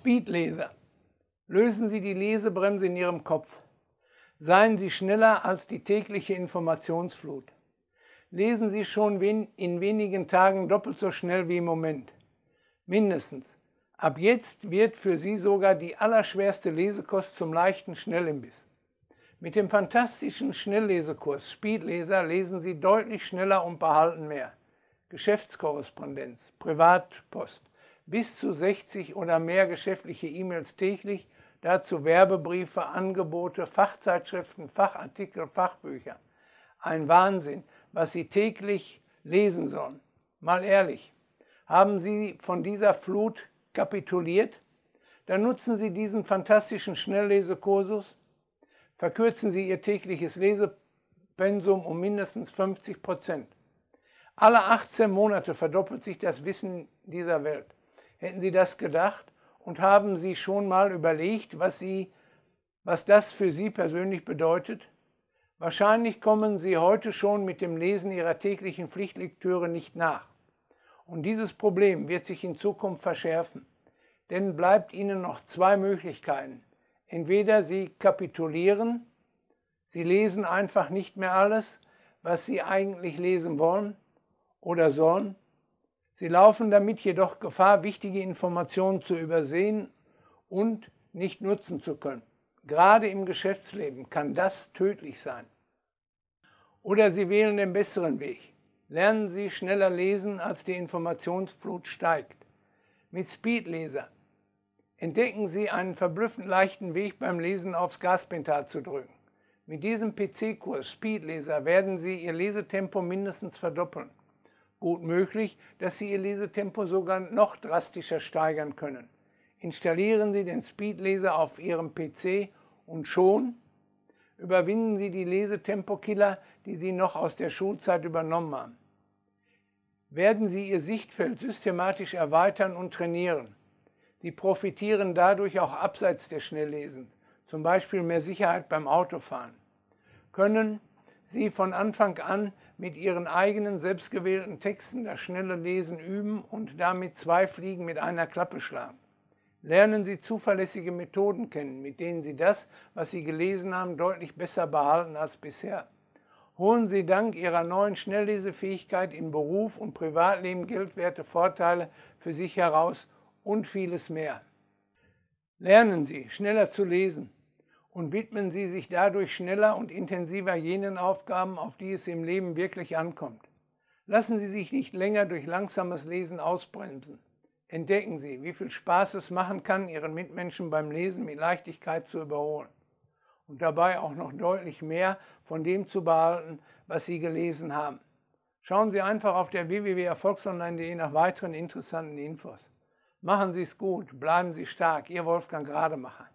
Speedleser. Lösen Sie die Lesebremse in Ihrem Kopf. Seien Sie schneller als die tägliche Informationsflut. Lesen Sie schon in wenigen Tagen doppelt so schnell wie im Moment. Mindestens. Ab jetzt wird für Sie sogar die allerschwerste Lesekost zum leichten Schnellimbiss. Mit dem fantastischen Schnelllesekurs Speedleser lesen Sie deutlich schneller und behalten mehr. Geschäftskorrespondenz, Privatpost, bis zu 60 oder mehr geschäftliche E-Mails täglich, dazu Werbebriefe, Angebote, Fachzeitschriften, Fachartikel, Fachbücher. Ein Wahnsinn, was Sie täglich lesen sollen. Mal ehrlich, haben Sie von dieser Flut kapituliert? Dann nutzen Sie diesen fantastischen Schnelllesekursus, verkürzen Sie Ihr tägliches Lesepensum um mindestens 50 Prozent. Alle 18 Monate verdoppelt sich das Wissen dieser Welt. Hätten Sie das gedacht? Und haben Sie schon mal überlegt, was, Sie, was das für Sie persönlich bedeutet? Wahrscheinlich kommen Sie heute schon mit dem Lesen Ihrer täglichen Pflichtlektüre nicht nach. Und dieses Problem wird sich in Zukunft verschärfen. Denn bleibt Ihnen noch zwei Möglichkeiten. Entweder Sie kapitulieren, Sie lesen einfach nicht mehr alles, was Sie eigentlich lesen wollen oder sollen, Sie laufen damit jedoch Gefahr, wichtige Informationen zu übersehen und nicht nutzen zu können. Gerade im Geschäftsleben kann das tödlich sein. Oder Sie wählen den besseren Weg. Lernen Sie schneller lesen, als die Informationsflut steigt. Mit Speedleser entdecken Sie einen verblüffend leichten Weg beim Lesen aufs Gaspedal zu drücken. Mit diesem PC-Kurs Speedleser werden Sie Ihr Lesetempo mindestens verdoppeln. Gut möglich, dass Sie Ihr Lesetempo sogar noch drastischer steigern können. Installieren Sie den Speedleser auf Ihrem PC und schon überwinden Sie die Lesetempokiller, die Sie noch aus der Schulzeit übernommen haben. Werden Sie Ihr Sichtfeld systematisch erweitern und trainieren. Sie profitieren dadurch auch abseits der Schnelllesens, zum Beispiel mehr Sicherheit beim Autofahren. Können Sie von Anfang an mit ihren eigenen selbstgewählten Texten das schnelle Lesen üben und damit zwei Fliegen mit einer Klappe schlagen. Lernen Sie zuverlässige Methoden kennen, mit denen Sie das, was Sie gelesen haben, deutlich besser behalten als bisher. Holen Sie dank Ihrer neuen Schnelllesefähigkeit in Beruf und Privatleben geldwerte Vorteile für sich heraus und vieles mehr. Lernen Sie, schneller zu lesen, und widmen sie sich dadurch schneller und intensiver jenen Aufgaben, auf die es im Leben wirklich ankommt. Lassen Sie sich nicht länger durch langsames Lesen ausbremsen. Entdecken Sie, wie viel Spaß es machen kann, Ihren Mitmenschen beim Lesen mit Leichtigkeit zu überholen und dabei auch noch deutlich mehr von dem zu behalten, was Sie gelesen haben. Schauen Sie einfach auf der www.erfolgsonline.de nach weiteren interessanten Infos. Machen Sie es gut, bleiben Sie stark, Ihr Wolfgang Rademacher.